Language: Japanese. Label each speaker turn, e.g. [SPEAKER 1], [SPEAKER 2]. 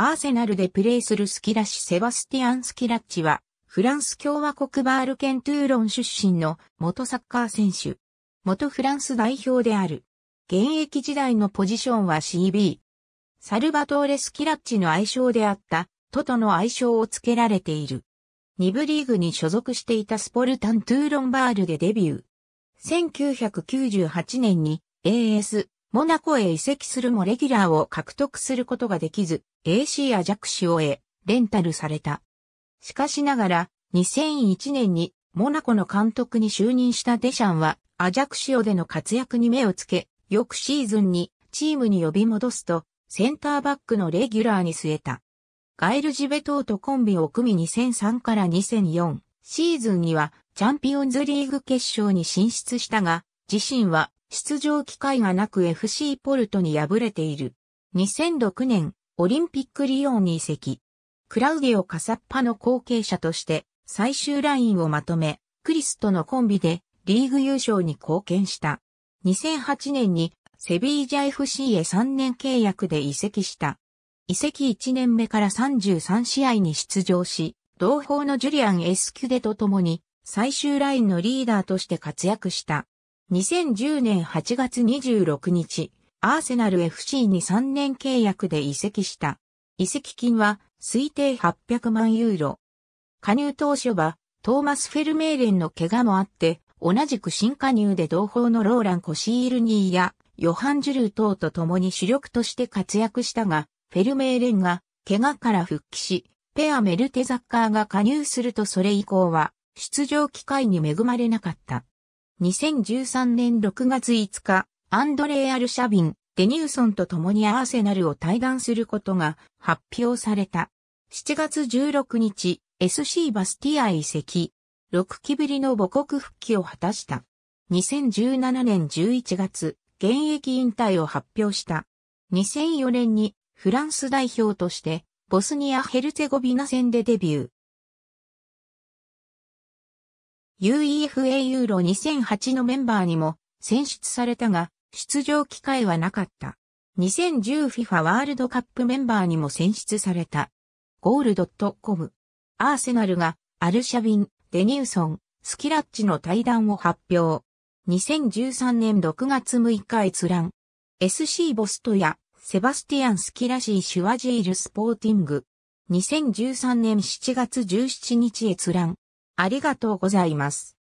[SPEAKER 1] アーセナルでプレーするスキラシ・セバスティアン・スキラッチは、フランス共和国バール県トゥーロン出身の元サッカー選手。元フランス代表である。現役時代のポジションは CB。サルバトーレ・スキラッチの愛称であった、トトの愛称を付けられている。2部リーグに所属していたスポルタン・トゥーロンバールでデビュー。1998年に AS モナコへ移籍するもレギュラーを獲得することができず、AC アジャクシオへレンタルされた。しかしながら、2001年にモナコの監督に就任したデシャンは、アジャクシオでの活躍に目をつけ、翌シーズンにチームに呼び戻すと、センターバックのレギュラーに据えた。ガイル・ジベトーとコンビを組み2003から2004シーズンにはチャンピオンズリーグ決勝に進出したが、自身は出場機会がなく FC ポルトに敗れている。2006年、オリンピックリオンに移籍。クラウディオ・カサッパの後継者として最終ラインをまとめ、クリスとのコンビでリーグ優勝に貢献した。2008年にセビージャ FC へ3年契約で移籍した。移籍1年目から33試合に出場し、同胞のジュリアン・エスキュデと共に最終ラインのリーダーとして活躍した。2010年8月26日、アーセナル FC に3年契約で移籍した。移籍金は推定800万ユーロ。加入当初はトーマス・フェルメーレンの怪我もあって、同じく新加入で同胞のローラン・コシールニーやヨハン・ジュルー等と共に主力として活躍したが、フェルメーレンが怪我から復帰し、ペアメルテザッカーが加入するとそれ以降は出場機会に恵まれなかった。2013年6月5日、アンドレー・アルシャビン、デニューソンと共にアーセナルを対談することが発表された。7月16日、SC バスティア移籍。6期ぶりの母国復帰を果たした。2017年11月、現役引退を発表した。2004年にフランス代表としてボスニア・ヘルツェゴビナ戦でデビュー。UEFA ユーロ2008のメンバーにも選出されたが、出場機会はなかった。2010FIFA ワールドカップメンバーにも選出された。ゴールドットコム。アーセナルがアルシャビン、デニューソン、スキラッチの対談を発表。2013年6月6日閲覧。SC ボストやセバスティアン・スキラシー・シュワジール・スポーティング。2013年7月17日閲覧。ありがとうございます。